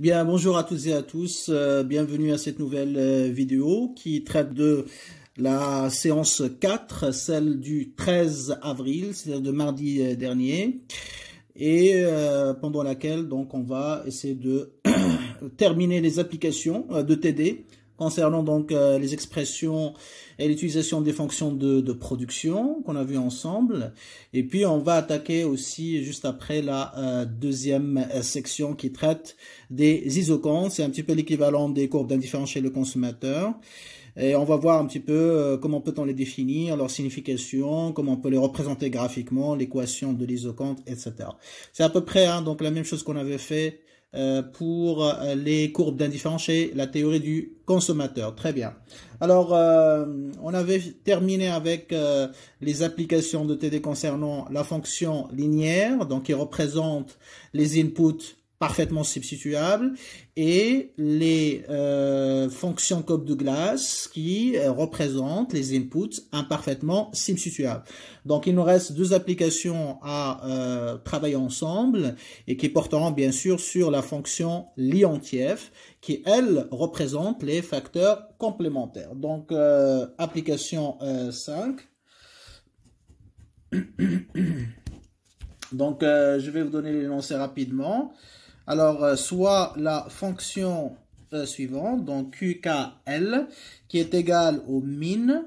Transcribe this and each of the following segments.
Bien, bonjour à toutes et à tous. Euh, bienvenue à cette nouvelle euh, vidéo qui traite de la séance 4, celle du 13 avril, c'est-à-dire de mardi euh, dernier, et pendant laquelle donc on va essayer de terminer les applications de TD concernant donc euh, les expressions et l'utilisation des fonctions de, production qu'on a vu ensemble. Et puis on va attaquer aussi juste après la euh, deuxième euh, section qui traite des isocantes C'est un petit peu l'équivalent des courbes d'indifférence chez le consommateur. Et on va voir un petit peu comment peut-on les définir, leur signification, comment on peut les représenter graphiquement, l'équation de l'isocompte, etc. C'est à peu près hein, donc la même chose qu'on avait fait euh, pour euh, les courbes d'indifférence la théorie du consommateur. Très bien. Alors, euh, on avait terminé avec les applications de TD concernant la fonction linéaire, donc qui représente les inputs parfaitement substituables, et les euh, fonctions cope de glace qui euh, représentent les inputs imparfaitement substituables. Donc il nous reste deux applications à euh, travailler ensemble et qui porteront bien sûr sur la fonction liantief qui elle représente les facteurs complémentaires. Donc application 5. Donc je vais vous donner l'énoncé rapidement. Alors, euh, soit la fonction euh, suivante, donc QKL, qui est égale au min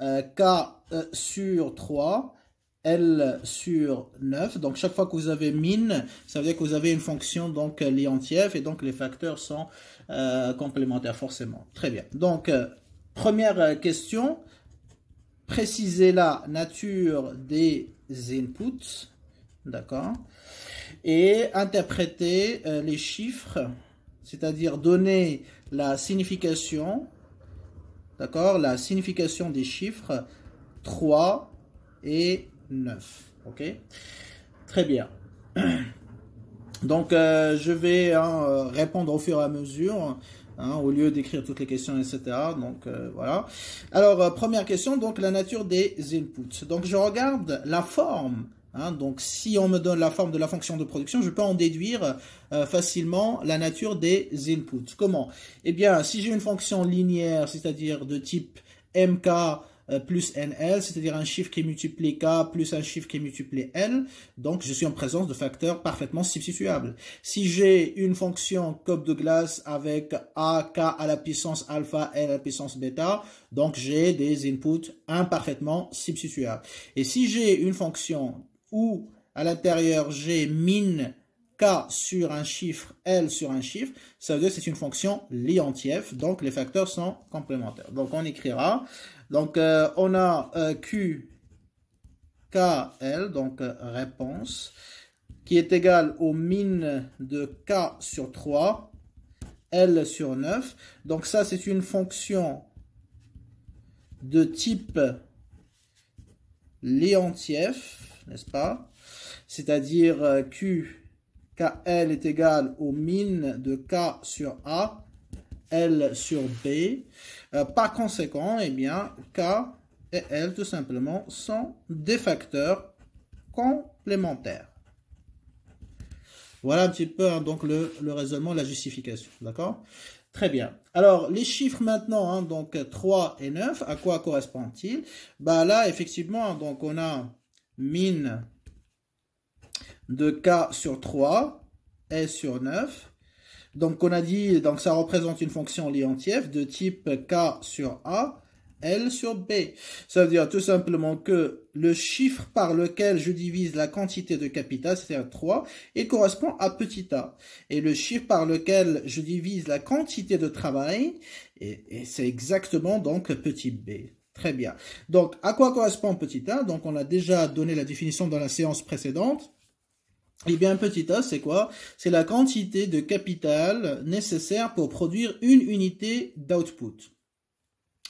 euh, K sur 3, L sur 9. Donc, chaque fois que vous avez min, ça veut dire que vous avez une fonction donc liantief, et donc les facteurs sont complémentaires forcément. Très bien. Donc, première question, précisez la nature des inputs. D'accord et interpréter euh, les chiffres, c'est-à-dire donner la signification, d'accord, la signification des chiffres 3 et 9. Ok Très bien. Donc euh, je vais hein, répondre au fur et à mesure. Hein, au lieu d'écrire toutes les questions, etc. Donc euh, voilà. Alors première question, donc la nature des inputs. Donc je regarde la forme Hein, donc si on me donne la forme de la fonction de production, je peux en déduire euh, facilement la nature des inputs. Comment Eh bien, si j'ai une fonction linéaire, c'est-à-dire de type mk euh, plus nl, c'est-à-dire un chiffre qui multiplie k plus un chiffre qui multiplie l, donc je suis en présence de facteurs parfaitement substituables. Si j'ai une fonction cope de glace avec a, k à la puissance alpha, l à la puissance bêta, donc j'ai des inputs imparfaitement substituables. Et si j'ai une fonction où à l'intérieur j'ai mine K sur un chiffre, L sur un chiffre, ça veut dire que c'est une fonction liantief, donc les facteurs sont complémentaires. Donc on écrira, donc euh, on a euh, Q, K, L, donc euh, réponse, qui est égale au min de K sur 3, L sur 9. Donc ça c'est une fonction de type liantief, n'est-ce pas C'est-à-dire euh, Q, KL est égal au min de K sur A, L sur B. Euh, par conséquent, eh bien, K et L, tout simplement, sont des facteurs complémentaires. Voilà un petit peu hein, donc le, raisonnement, la justification, d'accord Très bien. Alors, les chiffres maintenant, hein, donc 3 et 9, à quoi correspondent-ils Bah là, effectivement, hein, donc on a min de k sur 3, s sur 9. Donc on a dit, donc ça représente une fonction liantief de type k sur a, L sur B. Ça veut dire tout simplement que le chiffre par lequel je divise la quantité de capital, c'est-à-dire 3, et correspond à petit a. Et le chiffre par lequel je divise la quantité de travail, et c'est exactement donc petit b. Très bien. Donc, à quoi correspond petit a Donc, on a déjà donné la définition dans la séance précédente. Eh bien, petit a, c'est quoi C'est la quantité de capital nécessaire pour produire une unité d'output.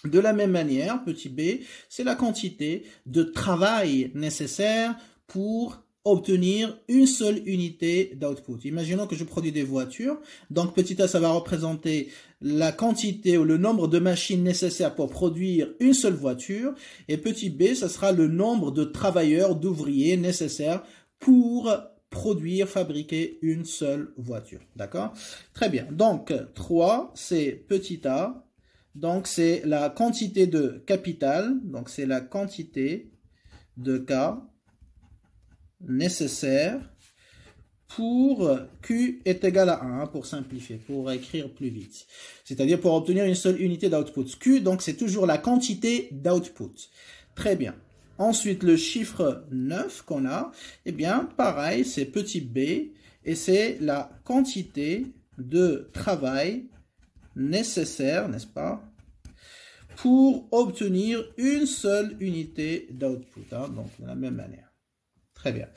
De la même manière, petit b, c'est la quantité de travail nécessaire pour obtenir une seule unité d'output. Imaginons que je produis des voitures. Donc, petit a, ça va représenter la quantité ou le nombre de machines nécessaires pour produire une seule voiture. Et petit b, ce sera le nombre de travailleurs, d'ouvriers nécessaires pour produire, fabriquer une seule voiture. D'accord Très bien. Donc, 3, c'est petit a. Donc, c'est la quantité de capital. Donc, c'est la quantité de cas nécessaire pour Q est égal à 1, pour simplifier, pour écrire plus vite. C'est-à-dire pour obtenir une seule unité d'output. Q, donc c'est toujours la quantité d'output. Très bien. Ensuite, le chiffre 9 qu'on a, eh bien, pareil, c'est petit b, et c'est la quantité de travail nécessaire, n'est-ce pas, pour obtenir une seule unité d'output, hein, donc de la même manière. Très bien.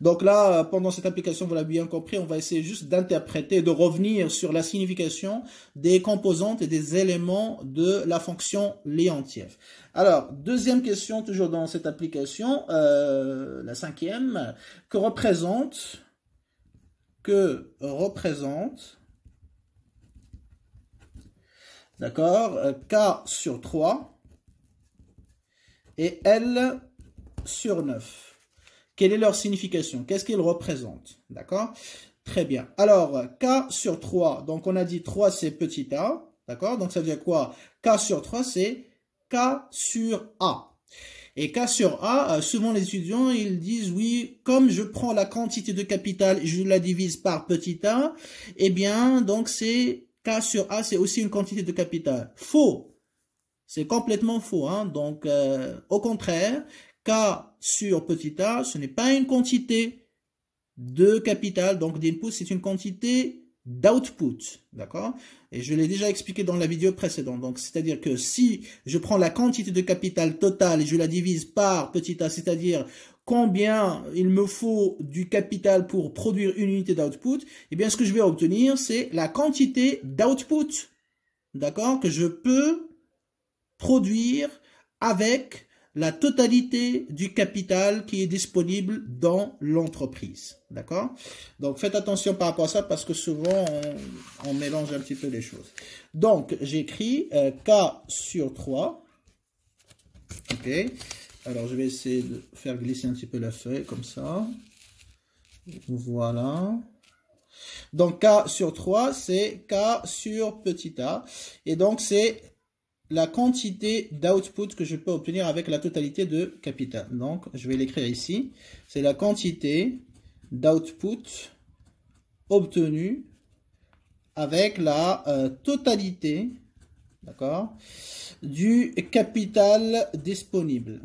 Donc là, euh, pendant cette application, vous l'avez bien compris, on va essayer juste d'interpréter, de revenir sur la signification des composantes et des éléments de la fonction Leontief. Alors, deuxième question, toujours dans cette application, euh, la cinquième, que représente, que représente, d'accord, euh, K sur 3 et L sur 9. Quelle est leur signification Qu'est-ce qu'ils représentent D'accord Très bien. Alors, K sur 3. Donc, on a dit 3, c'est petit a. D'accord Donc, ça veut dire quoi K sur 3, c'est K sur A. Et K sur A, euh, souvent les étudiants, ils disent, oui, comme je prends la quantité de capital, je la divise par petit a, eh bien, donc c'est K sur A, c'est aussi une quantité de capital. Faux. C'est complètement faux. Hein? Donc, euh, au contraire, K sur petit a, ce n'est pas une quantité de capital, donc d'input, c'est une quantité d'output, d'accord Et je l'ai déjà expliqué dans la vidéo précédente. Donc, c'est-à-dire que si je prends la quantité de capital totale et je la divise par petit a, c'est-à-dire combien il me faut du capital pour produire une unité d'output, eh bien, ce que je vais obtenir, c'est la quantité d'output, d'accord, que je peux produire avec la totalité du capital qui est disponible dans l'entreprise. D'accord Donc faites attention par rapport à ça parce que souvent on, mélange un petit peu les choses. Donc j'écris euh, K sur 3. Ok. Alors je vais essayer de faire glisser un petit peu la feuille comme ça. Voilà. Donc K sur 3, c'est K sur petit a. Et donc c'est la quantité d'output que je peux obtenir avec la totalité de capital. Donc, je vais l'écrire ici. C'est la quantité d'output obtenue avec la euh, totalité d'accord, du capital disponible.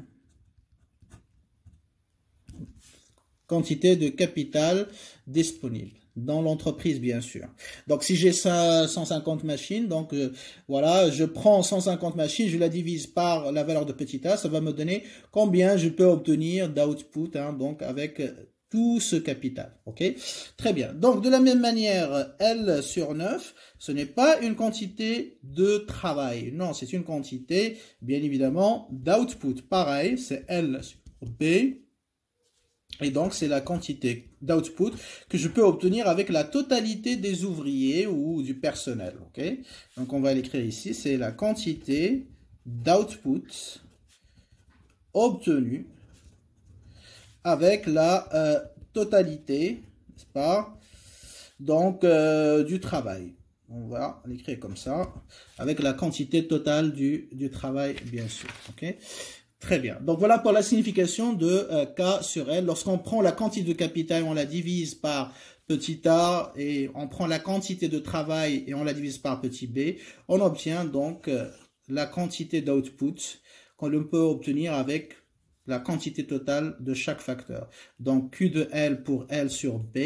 Quantité de capital disponible dans l'entreprise bien sûr. Donc si j'ai 150 machines, donc euh, voilà, je prends 150 machines, je la divise par la valeur de petit a, ça va me donner combien je peux obtenir d'output hein, donc avec euh, tout ce capital. OK Très bien. Donc de la même manière, L sur 9, ce n'est pas une quantité de travail. Non, c'est une quantité bien évidemment d'output. Pareil, c'est L sur B et donc, c'est la quantité d'output que je peux obtenir avec la totalité des ouvriers ou du personnel. ok donc, on va l'écrire ici. C'est la quantité d'output obtenue avec la euh, totalité, pas Donc, euh, du travail. On va l'écrire comme ça, avec la quantité totale du, travail, bien sûr. ok Très bien. Donc voilà pour la signification de euh, K sur L. Lorsqu'on prend la quantité de capital, et on la divise par petit a et on prend la quantité de travail et on la divise par petit b, on obtient donc euh, la quantité d'output qu'on peut obtenir avec la quantité totale de chaque facteur. Donc Q de L pour L sur B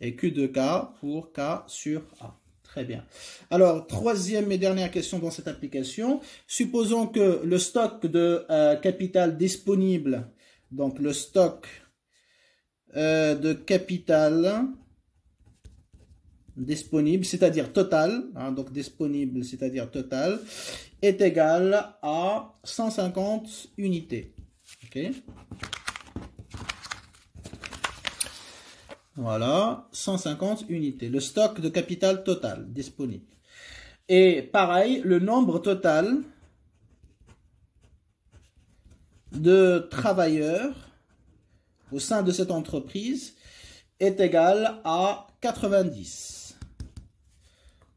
et Q de K pour K sur A. Très bien. Alors, troisième et dernière question dans cette application. Supposons que le stock de euh, capital disponible, donc le stock euh, de capital disponible, c'est-à-dire total, hein, donc disponible, c'est-à-dire total, est égal à 150 unités. ok Voilà, 150 unités. Le stock de capital total disponible. Et pareil, le nombre total de travailleurs au sein de cette entreprise est égal à 90.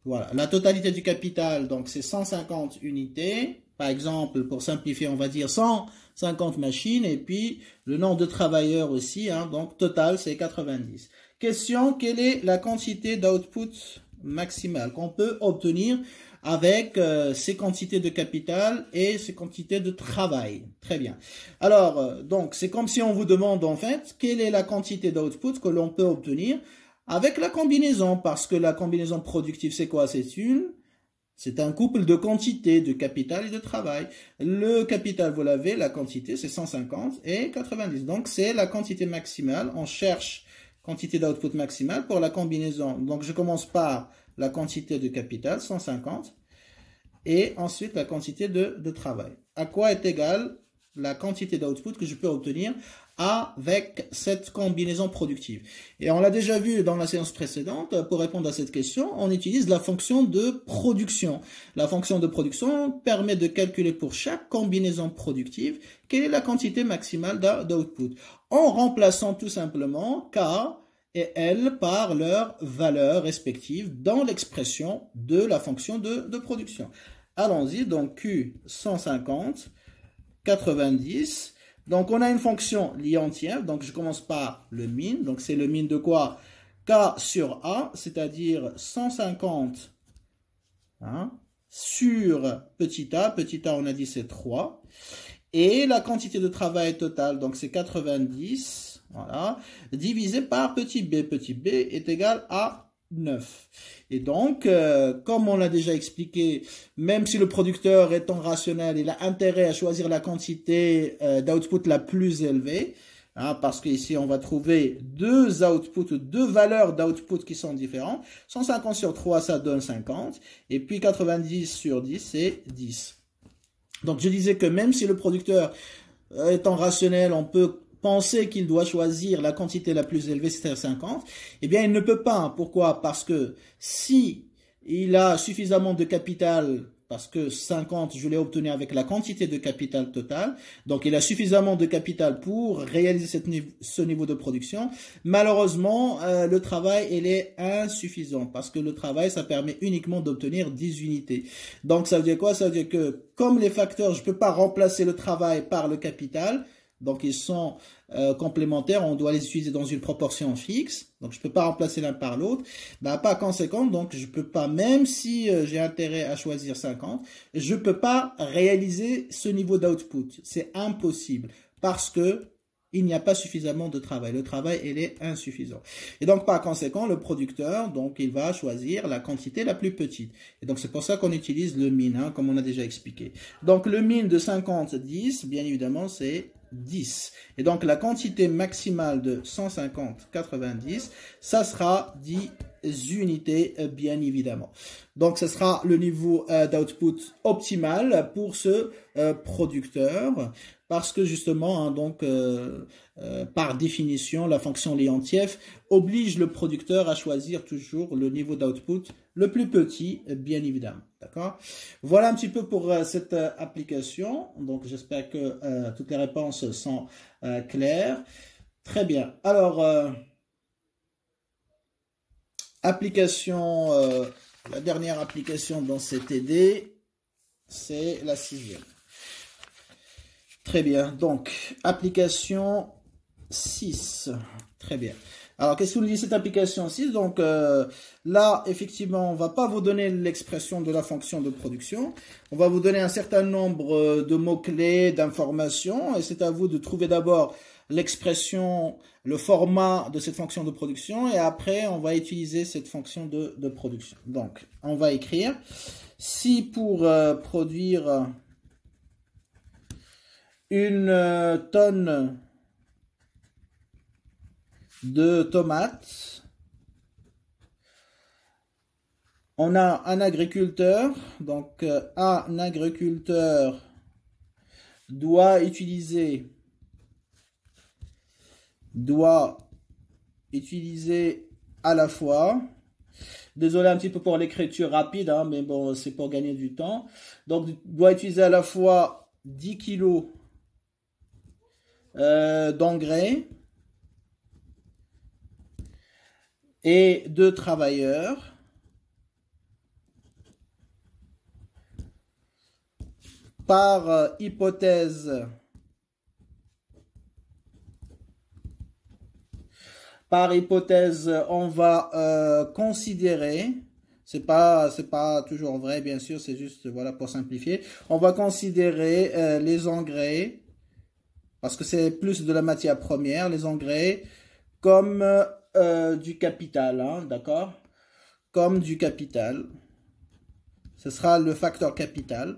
Voilà, la totalité du capital, donc c'est 150 unités. Par exemple, pour simplifier, on va dire 100 50 machines et puis le nombre de travailleurs aussi. Hein. donc total, c'est 90. Question, quelle est la quantité d'output maximale qu'on peut obtenir avec euh, ces quantités de capital et ces quantités de travail. Très bien. Alors, euh, donc, c'est comme si on vous demande en fait quelle est la quantité d'output que l'on peut obtenir avec la combinaison, parce que la combinaison productive, c'est quoi C'est une c'est un couple de quantité, de capital et de travail. Le capital, vous l'avez, la quantité, c'est 150 et 90. Donc, c'est la quantité maximale. On cherche quantité d'output maximale pour la combinaison. Donc, je commence par la quantité de capital, 150, et ensuite la quantité de, de travail. À quoi est égale la quantité d'output que je peux obtenir avec cette combinaison productive. Et on l'a déjà vu dans la séance précédente, pour répondre à cette question, on utilise la fonction de production. La fonction de production permet de calculer pour chaque combinaison productive quelle est la quantité maximale d'output, en remplaçant tout simplement K et L par leurs valeurs respectives dans l'expression de la fonction de, production. Allons-y, donc Q 150, 90, donc on a une fonction liée entière, donc je commence par le min, donc c'est le min de quoi K sur A, c'est-à-dire 150 hein, sur petit a, petit a on a dit c'est 3, et la quantité de travail totale, donc c'est 90, voilà, divisé par petit b, petit b est égal à 9. Et donc, euh, comme on l'a déjà expliqué, même si le producteur étant rationnel, il a intérêt à choisir la quantité euh, d'output la plus élevée, hein, parce qu'ici on va trouver deux outputs, deux valeurs d'output qui sont différentes. 150 sur 3, ça donne 50, et puis 90 sur 10, c'est 10. Donc je disais que même si le producteur euh, étant rationnel, on peut sait qu'il doit choisir la quantité la plus élevée, c'est-à-dire 50, eh bien, il ne peut pas. Pourquoi Parce que si il a suffisamment de capital parce que 50, je l'ai obtenu avec la quantité de capital total. Donc, il a suffisamment de capital pour réaliser ce niveau de production. Malheureusement, euh, le travail, est insuffisant parce que le travail, ça permet uniquement d'obtenir 10 unités. Donc, ça veut dire quoi Ça veut dire que comme les facteurs, je ne peux pas remplacer le travail par le capital, donc ils sont euh, complémentaires, on doit les utiliser dans une proportion fixe. Donc je ne peux pas remplacer l'un par l'autre. Bah, par conséquent, donc je peux pas, même si euh, j'ai intérêt à choisir 50, je ne peux pas réaliser ce niveau d'output. C'est impossible parce que il n'y a pas suffisamment de travail. Le travail, il est insuffisant. Et donc, par conséquent, le producteur, donc, il va choisir la quantité la plus petite. Et donc, c'est pour ça qu'on utilise le min, hein, comme on a déjà expliqué. Donc, le min de 50, 10, bien évidemment, c'est 10. Et donc la quantité maximale de 150, 90, ça sera 10 unités euh, bien évidemment. Donc ce sera le niveau euh, d'output optimal pour ce euh, producteur parce que justement, hein, euh, euh, par définition, la fonction Leontief oblige le producteur à choisir toujours le niveau d'output le plus petit, bien évidemment. D'accord Voilà un petit peu pour euh, cette application. Donc, j'espère que toutes les réponses sont claires. Très bien. Alors, application, la dernière application dans cet TD, c'est la sixième. Très bien. Donc, application 6. Très bien. Alors, qu'est-ce que vous dit cette application 6 Donc euh, là, effectivement, on ne va pas vous donner l'expression de la fonction de production. On va vous donner un certain nombre euh, de mots-clés, d'informations, et c'est à vous de trouver d'abord l'expression, le format de cette fonction de production, et après, on va utiliser cette fonction de, production. Donc, on va écrire si pour euh, produire une euh, tonne de tomates. On a un agriculteur, donc euh, un agriculteur doit utiliser doit utiliser à la fois Désolé un petit peu pour l'écriture rapide, hein, mais bon, c'est pour gagner du temps. Donc, doit utiliser à la fois 10 kilos euh, d'engrais et de travailleurs. Par euh, hypothèse, par hypothèse, on va euh, considérer c'est pas c'est pas toujours vrai bien sûr c'est juste voilà pour simplifier on va considérer les engrais parce que c'est plus de la matière première, les engrais, comme euh, euh, du capital, hein, d'accord Comme du capital. Ce sera le facteur capital,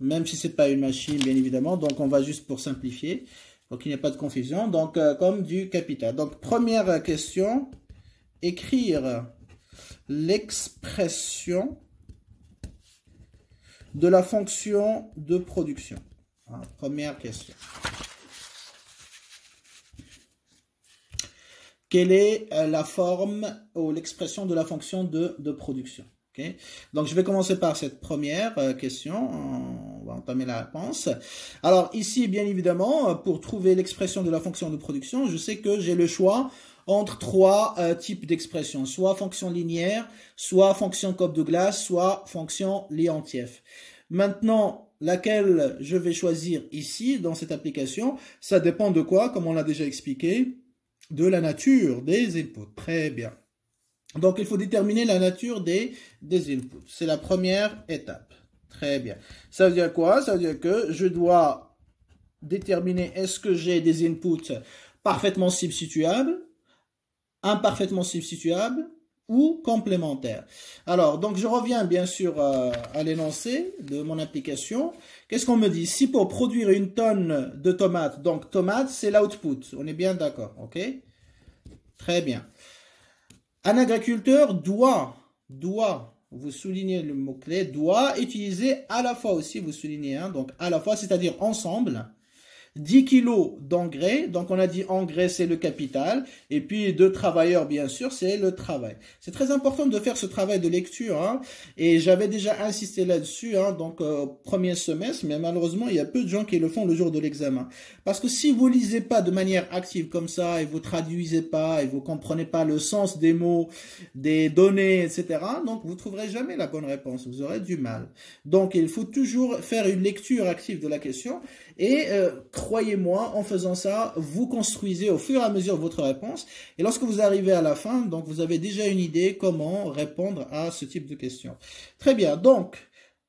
même si ce n'est pas une machine, bien évidemment. Donc, on va juste pour simplifier, pour qu'il n'y ait pas de confusion. Donc, euh, comme du capital. Donc, première question, écrire l'expression de la fonction de production. Hein, première question. quelle est euh, la forme ou l'expression de la fonction de, production. Donc je vais commencer par cette première euh, question, on va entamer la réponse. Alors ici, bien évidemment, euh, pour trouver l'expression de la fonction de production, je sais que j'ai le choix entre trois types d'expressions, soit fonction linéaire, soit fonction cope de glace, soit fonction Leontief. Maintenant, laquelle je vais choisir ici dans cette application, ça dépend de quoi, comme on l'a déjà expliqué de la nature des inputs. Très bien. Donc, il faut déterminer la nature des, des inputs. C'est la première étape. Très bien. Ça veut dire quoi Ça veut dire que je dois déterminer est-ce que j'ai des inputs parfaitement substituables, imparfaitement substituables, ou complémentaire. Alors, donc je reviens bien sûr euh, à, l'énoncé de mon application. Qu'est-ce qu'on me dit Si pour produire une tonne de tomates, donc tomates, c'est l'output. On est bien d'accord, ok Très bien. Un agriculteur doit, doit, vous soulignez le mot-clé, doit utiliser à la fois aussi, vous soulignez, hein, donc à la fois, c'est-à-dire ensemble, 10 kilos d'engrais, donc on a dit engrais c'est le capital, et puis deux travailleurs bien sûr c'est le travail. C'est très important de faire ce travail de lecture, hein. et j'avais déjà insisté là-dessus, hein, donc euh, premier semestre, mais malheureusement il y a peu de gens qui le font le jour de l'examen. Parce que si vous lisez pas de manière active comme ça, et vous traduisez pas, et vous comprenez pas le sens des mots, des données, etc., donc vous trouverez jamais la bonne réponse, vous aurez du mal. Donc il faut toujours faire une lecture active de la question, et euh, croyez-moi, en faisant ça, vous construisez au fur et à mesure votre réponse. Et lorsque vous arrivez à la fin, donc vous avez déjà une idée comment répondre à ce type de questions. Très bien, donc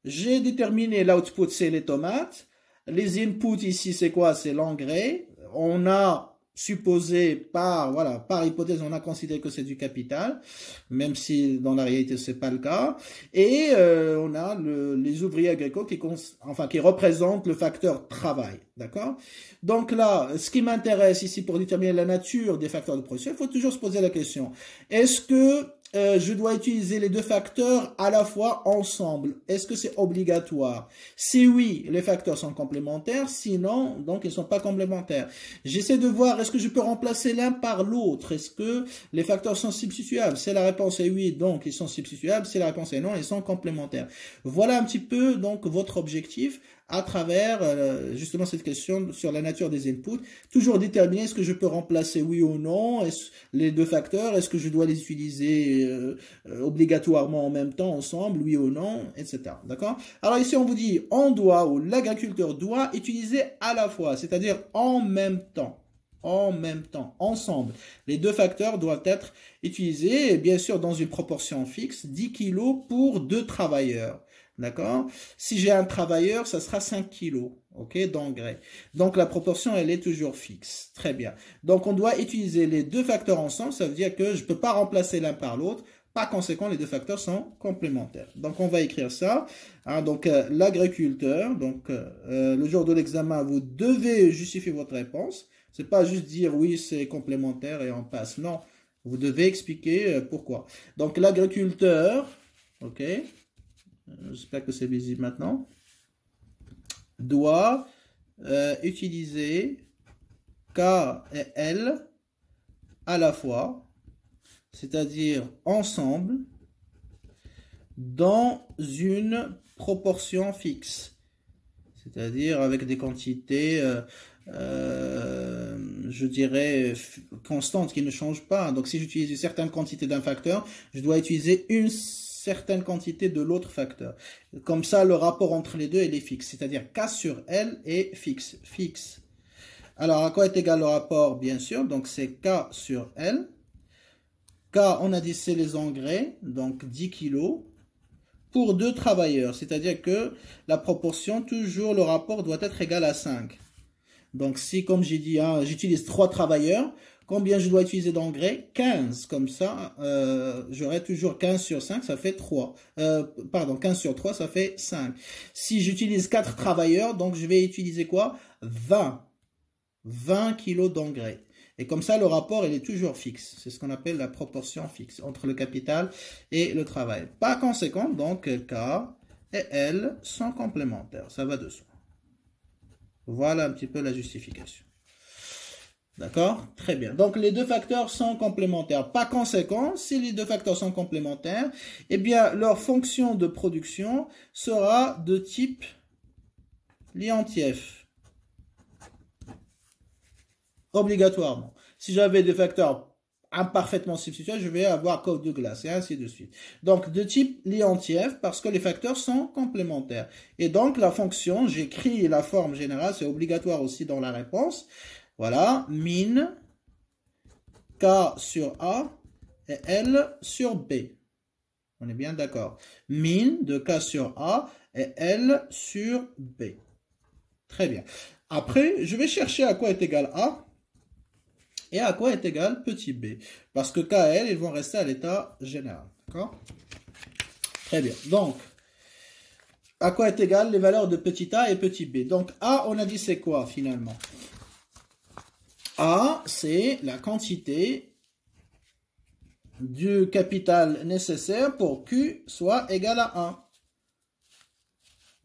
j'ai déterminé l'output, c'est les tomates. Les inputs ici, c'est quoi C'est l'engrais. On a supposé par voilà par hypothèse on a considéré que c'est du capital même si dans la réalité c'est pas le cas et euh, on a les ouvriers agricoles qui enfin qui représentent le facteur travail d'accord donc là ce qui m'intéresse ici pour déterminer la nature des facteurs de production il faut toujours se poser la question est-ce que euh, je dois utiliser les deux facteurs à la fois ensemble. Est-ce que c'est obligatoire Si oui, les facteurs sont complémentaires, sinon, donc ils ne sont pas complémentaires. J'essaie de voir, est-ce que je peux remplacer l'un par l'autre Est-ce que les facteurs sont substituables C'est la réponse est oui, donc ils sont substituables. si la réponse est non, ils sont complémentaires. Voilà un petit peu donc votre objectif à travers euh, justement cette question sur la nature des inputs. Toujours déterminer est-ce que je peux remplacer oui ou non les deux facteurs, est-ce que je dois les utiliser euh, euh, obligatoirement en même temps ensemble, oui ou non, etc. D'accord Alors ici on vous dit on doit ou l'agriculteur doit utiliser à la fois, c'est-à-dire en même temps en même temps, ensemble. Les deux facteurs doivent être utilisés, bien sûr, dans une proportion fixe, 10 kilos pour deux travailleurs. D'accord Si j'ai un travailleur, ça sera 5 kilos ok, d'engrais. Donc la proportion, elle est toujours fixe. Très bien. Donc on doit utiliser les deux facteurs ensemble. Ça veut dire que je ne peux pas remplacer l'un par l'autre. Par conséquent, les deux facteurs sont complémentaires. Donc on va écrire ça. Hein. donc euh, l'agriculteur, donc euh, euh, le jour de l'examen, vous devez justifier votre réponse. C'est pas juste dire oui, c'est complémentaire et on passe. Non, vous devez expliquer pourquoi. Donc l'agriculteur, ok, euh, j'espère que c'est visible maintenant, doit euh, utiliser K et L à la fois, c'est-à-dire ensemble, dans une proportion fixe, c'est-à-dire avec des quantités, euh, je dirais, constantes qui ne changent pas. Donc si j'utilise une certaine quantité d'un facteur, je dois utiliser une quantité de l'autre facteur. Comme ça, le rapport entre les deux, est fixe. C'est-à-dire K sur L est fixe. Fixe. Alors, à quoi est égal le rapport Bien sûr, donc c'est K sur L. K, on a dit c'est les engrais, donc 10 kilos pour deux travailleurs. C'est-à-dire que la proportion, toujours le rapport doit être égal à 5. Donc si, comme j'ai dit, hein, j'utilise trois travailleurs, Combien je dois utiliser d'engrais 15, comme ça, euh, j'aurai toujours 15 sur 5, ça fait 3. Euh, pardon, 15 sur 3, ça fait 5. Si j'utilise 4 travailleurs, donc je vais utiliser quoi 20. 20 kilos d'engrais. Et comme ça, le rapport, il est toujours fixe. C'est ce qu'on appelle la proportion fixe entre le capital et le travail. Par conséquent, donc, K et L sont complémentaires. Ça va de soi. Voilà un petit peu la justification. D'accord Très bien. Donc, les deux facteurs sont complémentaires. Par conséquent, si les deux facteurs sont complémentaires, eh bien, leur fonction de production sera de type liantief. Obligatoirement. Si j'avais des facteurs imparfaitement substitués, je vais avoir code de glace et ainsi de suite. Donc, de type liantief, parce que les facteurs sont complémentaires. Et donc, la fonction, j'écris la forme générale, c'est obligatoire aussi dans la réponse. Voilà, min, K sur A et L sur B. On est bien d'accord. Min de K sur A et L sur B. Très bien. Après, je vais chercher à quoi est égal A et à quoi est égal petit b. Parce que K et L, ils vont rester à l'état général. D'accord Très bien. Donc, à quoi est égal les valeurs de petit a et petit b Donc, A, on a dit c'est quoi finalement a, c'est la quantité du capital nécessaire pour Q soit égal à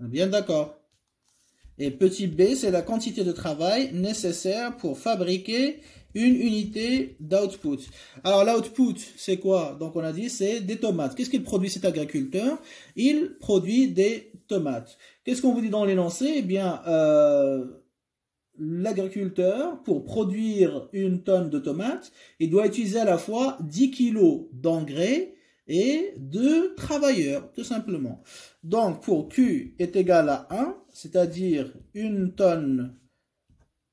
1. Bien d'accord. Et petit b, c'est la quantité de travail nécessaire pour fabriquer une unité d'output. Alors l'output, c'est quoi Donc on a dit, c'est des tomates. Qu'est-ce qu'il produit cet agriculteur Il produit des tomates. Qu'est-ce qu'on vous dit dans l'énoncé Eh bien, euh, l'agriculteur, pour produire une tonne de tomates, il doit utiliser à la fois 10 kilos d'engrais et de travailleurs, tout simplement. Donc, pour Q est égal à 1, c'est-à-dire une tonne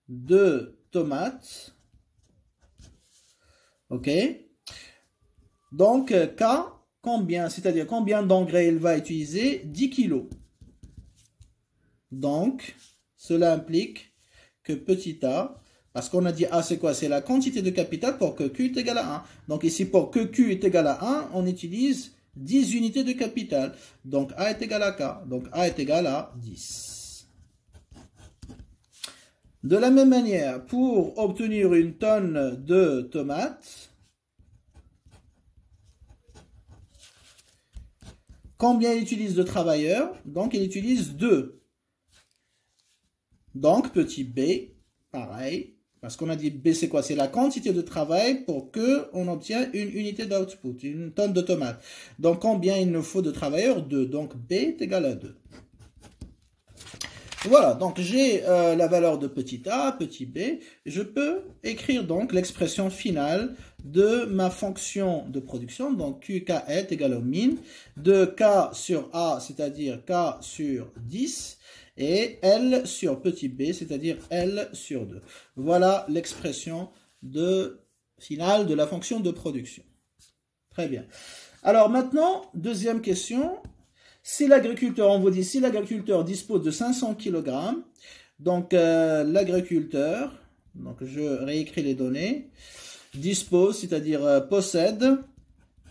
de tomates. OK Donc, K, combien C'est-à-dire combien d'engrais il va utiliser 10 kilos. Donc, cela implique que petit a, parce qu'on a dit A, c'est quoi C'est la quantité de capital pour que Q est égal à 1. Donc ici, pour que Q est égal à 1, on utilise 10 unités de capital. Donc A est égal à K. Donc A est égal à 10. De la même manière, pour obtenir une tonne de tomates, combien il utilise de travailleurs Donc il utilise 2. Donc, petit b, pareil, parce qu'on a dit B, c'est quoi C'est la quantité de travail pour que on obtient une unité d'output, une tonne de tomates. Donc combien il nous faut de travailleurs 2. Donc B est égal à 2. Voilà, donc j'ai euh, la valeur de petit a, petit b. Je peux écrire donc l'expression finale de ma fonction de production, donc QK est égale au min de K sur A, c'est-à-dire K sur 10, et L sur petit b, c'est-à-dire L sur 2. Voilà l'expression de finale de la fonction de production. Très bien. Alors maintenant, deuxième question. Si l'agriculteur, on vous dit, si l'agriculteur dispose de 500 kg, donc euh, l'agriculteur, donc je réécris les données, dispose, c'est-à-dire euh, possède,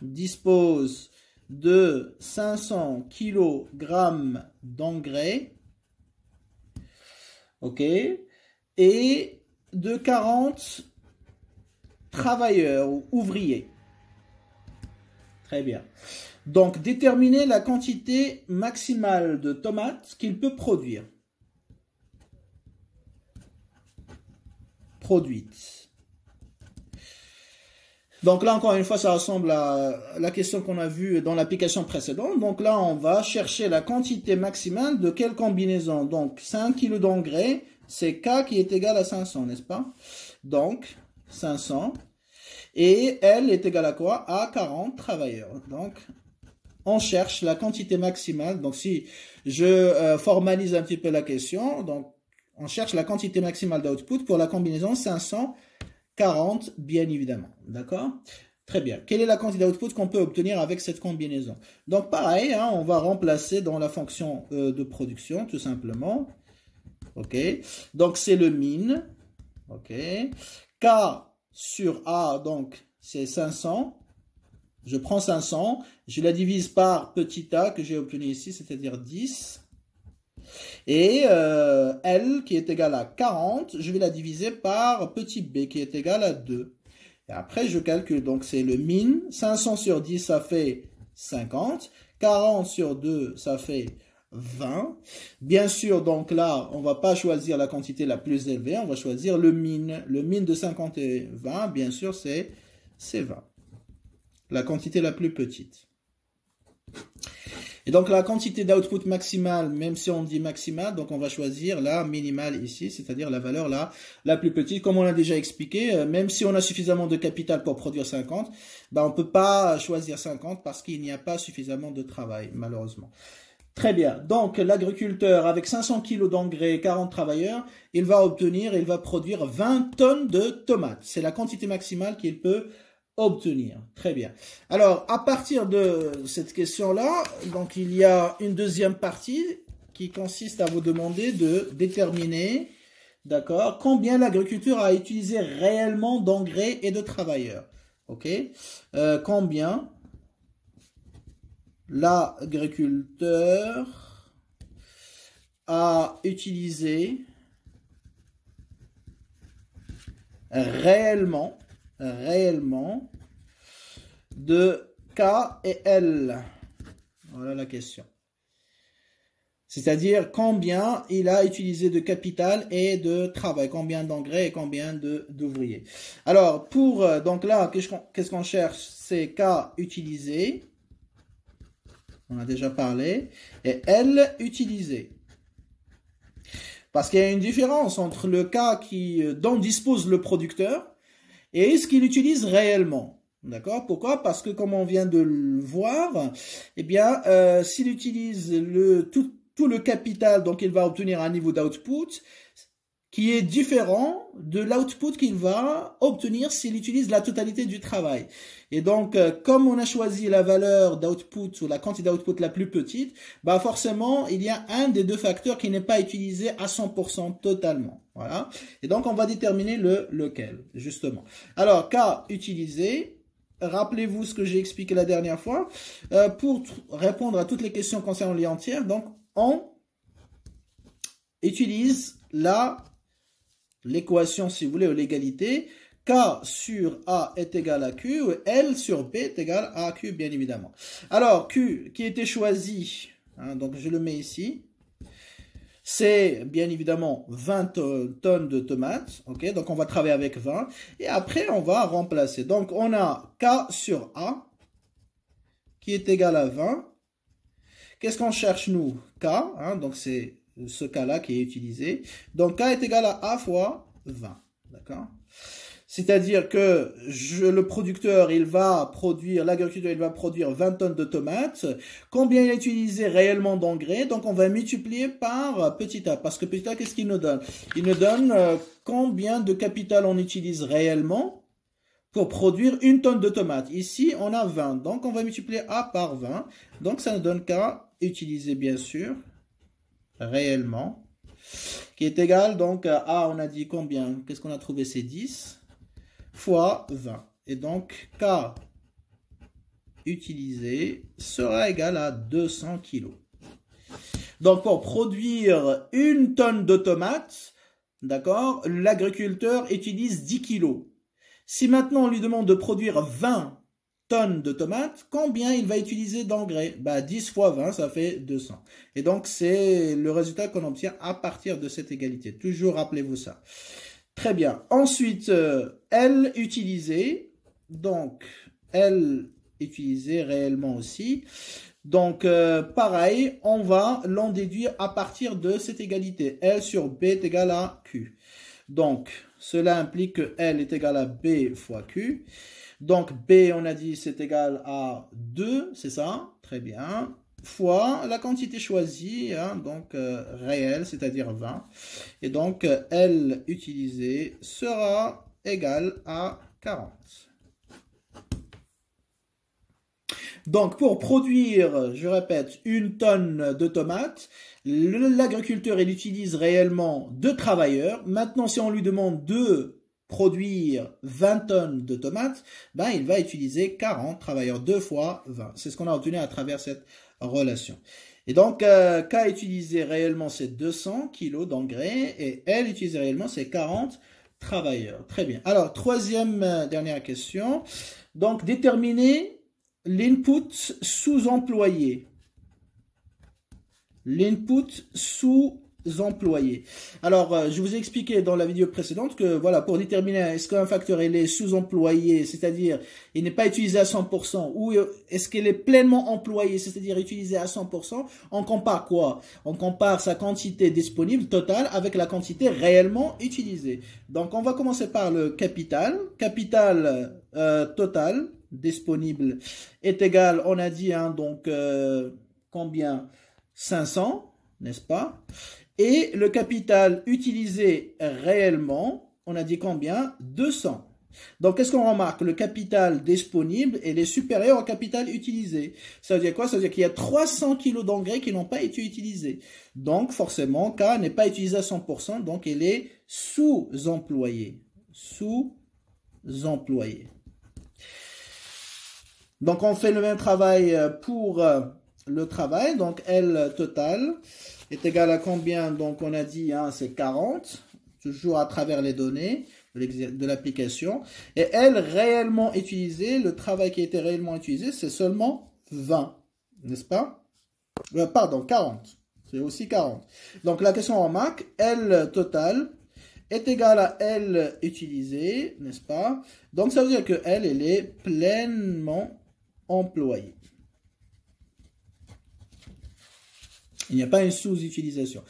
dispose de 500 kg d'engrais, ok, et de 40 travailleurs ou ouvriers. Très bien. Donc, déterminer la quantité maximale de tomates qu'il peut produire. Produite. Donc là, encore une fois, ça ressemble à la question qu'on a vue dans l'application précédente. Donc là, on va chercher la quantité maximale de quelle combinaison. Donc 5 kg d'engrais, c'est K qui est égal à 500, n'est-ce pas Donc 500. Et L est égal à quoi À 40 travailleurs. Donc on cherche la quantité maximale. Donc si je euh, formalise un petit peu la question, donc on cherche la quantité maximale d'output pour la combinaison 500 40, bien évidemment. D'accord Très bien. Quelle est la quantité d'output qu'on peut obtenir avec cette combinaison Donc pareil, hein, on va remplacer dans la fonction euh, de production, tout simplement. OK Donc c'est le min. OK K sur A, donc c'est 500. Je prends 500, je la divise par petit a que j'ai obtenu ici, c'est-à-dire 10. Et euh, L qui est égal à 40, je vais la diviser par petit b qui est égal à 2. Et après, je calcule. Donc, c'est le min. 500 sur 10, ça fait 50. 40 sur 2, ça fait 20. Bien sûr, donc là, on ne va pas choisir la quantité la plus élevée, on va choisir le min. Le min de 50 et 20, bien sûr, c'est 20. La quantité la plus petite. Et donc la quantité d'output maximale, même si on dit maximale, donc on va choisir la minimale ici, c'est-à-dire la valeur là, la plus petite. Comme on l'a déjà expliqué, euh, même si on a suffisamment de capital pour produire 50, ben on ne peut pas choisir 50 parce qu'il n'y a pas suffisamment de travail, malheureusement. Très bien. Donc l'agriculteur avec 500 kg d'engrais, et 40 travailleurs, il va obtenir, il va produire 20 tonnes de tomates. C'est la quantité maximale qu'il peut obtenir. Très bien. Alors, à partir de cette question-là, donc il y a une deuxième partie qui consiste à vous demander de déterminer, d'accord, combien l'agriculture a utilisé réellement d'engrais et de travailleurs. Ok euh, Combien l'agriculteur a utilisé réellement réellement de K et L Voilà la question. C'est-à-dire combien il a utilisé de capital et de travail, combien d'engrais et combien d'ouvriers. Alors, pour, euh, donc là, qu'est-ce qu'on cherche C'est K utilisé, on a déjà parlé, et L utilisé. Parce qu'il y a une différence entre le cas euh, dont dispose le producteur et ce qu'il utilise réellement. D'accord Pourquoi Parce que comme on vient de le voir, eh bien, euh, s'il utilise tout, le capital, donc il va obtenir un niveau d'output qui est différent de l'output qu'il va obtenir s'il utilise la totalité du travail. Et donc, euh, comme on a choisi la valeur d'output ou la quantité d'output la plus petite, bah forcément, il y a un des deux facteurs qui n'est pas utilisé à 100% totalement. Voilà. Et donc, on va déterminer le lequel, justement. Alors, K utilisé. Rappelez-vous ce que j'ai expliqué la dernière fois. Euh, pour répondre à toutes les questions concernant les entières, donc, on utilise la l'équation, si vous voulez, ou l'égalité. K sur A est égal à Q, L sur B est égal à Q, bien évidemment. Alors, Q qui était choisi, hein, donc je le mets ici, c'est bien évidemment 20 euh, tonnes de tomates, ok Donc on va travailler avec 20, et après on va remplacer. Donc on a K sur A, qui est égal à 20. Qu'est-ce qu'on cherche nous K, hein? donc c'est ce cas-là qui est utilisé. Donc K est égal à A fois 20, d'accord c'est-à-dire que le producteur, il va produire, l'agriculteur, il va produire 20 tonnes de tomates. Combien il a utilisé réellement d'engrais Donc on va multiplier par petit a. Parce que petit a, qu'est-ce qu'il nous donne Il nous donne euh, combien de capital on utilise réellement pour produire une tonne de tomates. Ici, on a 20. Donc on va multiplier A par 20. Donc ça ne donne qu'à utiliser, bien sûr, réellement, qui est égal donc à A, on a dit combien Qu'est-ce qu'on a trouvé C'est 10 fois 20. Et donc K utilisé sera égal à 200 kg. Donc pour produire une tonne de tomates, d'accord, l'agriculteur utilise 10 kg. Si maintenant on lui demande de produire 20 tonnes de tomates, combien il va utiliser d'engrais bah, 10 fois 20, ça fait 200. Et donc, c'est le résultat qu'on obtient à partir de cette égalité. Toujours rappelez-vous ça. Très bien. Ensuite, euh, L utilisé. Donc, L utilisé réellement aussi. Donc, euh, pareil, on va l'en déduire à partir de cette égalité. L sur B est égal à Q. Donc, cela implique que L est égal à B fois Q. Donc, B, on a dit, c'est égal à 2, c'est ça Très bien fois la quantité choisie, hein, donc euh, réelle, c'est-à-dire 20. Et donc euh, L utilisée sera égale à 40. Donc pour produire, je répète, une tonne de tomates, l'agriculteur il utilise réellement deux travailleurs. Maintenant si on lui demande de produire 20 tonnes de tomates, ben, il va utiliser 40 travailleurs, deux fois 20. C'est ce qu'on a obtenu à travers cette relation. Et donc, K euh, utilisait réellement ses 200 kilos d'engrais et elle utilisait réellement ses 40 travailleurs. Très bien. Alors, troisième, euh, dernière question. Donc, déterminer l'input sous-employé. L'input sous-employé employés. Alors, euh, je vous ai expliqué dans la vidéo précédente que, voilà, pour déterminer est-ce qu'un facteur il est sous-employé, c'est-à-dire il n'est pas utilisé à 100%, ou euh, est-ce qu'il est pleinement employé, c'est-à-dire utilisé à 100%, on compare quoi On compare sa quantité disponible totale avec la quantité réellement utilisée. Donc, on va commencer par le capital. Capital euh, total disponible est égal, on a dit, hein, donc, combien 500, n'est-ce pas et le capital utilisé réellement, on a dit combien 200. Donc, qu'est-ce qu'on remarque Le capital disponible, il est supérieur au capital utilisé. Ça veut dire quoi Ça veut dire qu'il y a 300 kg d'engrais qui n'ont pas été utilisés. Donc, forcément, K n'est pas utilisé à 100%, donc il est sous-employé. Sous-employé. Donc, on fait le même travail pour euh, le travail, donc L total est égal à combien Donc on a dit hein, c'est 40, toujours à travers les données de l'application. Et elle, réellement utilisé, le travail qui a été réellement utilisé, c'est seulement 20, n'est-ce pas euh, Pardon, 40. C'est aussi 40. Donc la question remarque, L total est égal à L utilisée, n'est-ce pas Donc ça veut dire que L, elle est pleinement employée. Il n'y a pas une sous-utilisation.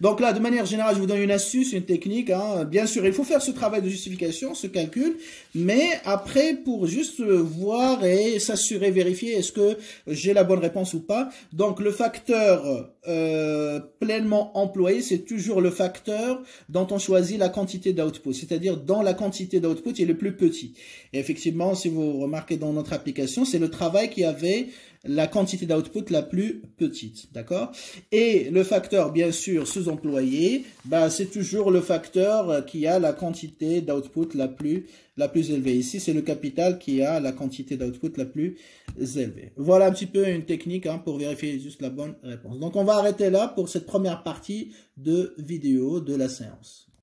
Donc là, de manière générale, je vous donne une astuce, une technique. Hein. Bien sûr, il faut faire ce travail de justification, ce calcul, mais après, pour juste voir et s'assurer, vérifier est-ce que j'ai la bonne réponse ou pas. Donc le facteur euh, pleinement employé, c'est toujours le facteur dont on choisit la quantité d'output, c'est-à-dire dans la quantité d'output, il est le plus petit. Et effectivement, si vous remarquez dans notre application, c'est le travail qui avait la quantité d'output la plus petite, d'accord Et le facteur, bien sûr, sous-employé, bah, c'est toujours le facteur qui a la quantité d'output la plus, la plus élevée. Ici, c'est le capital qui a la quantité d'output la plus élevée. Voilà un petit peu une technique hein, pour vérifier juste la bonne réponse. Donc, on va arrêter là pour cette première partie de vidéo de la séance.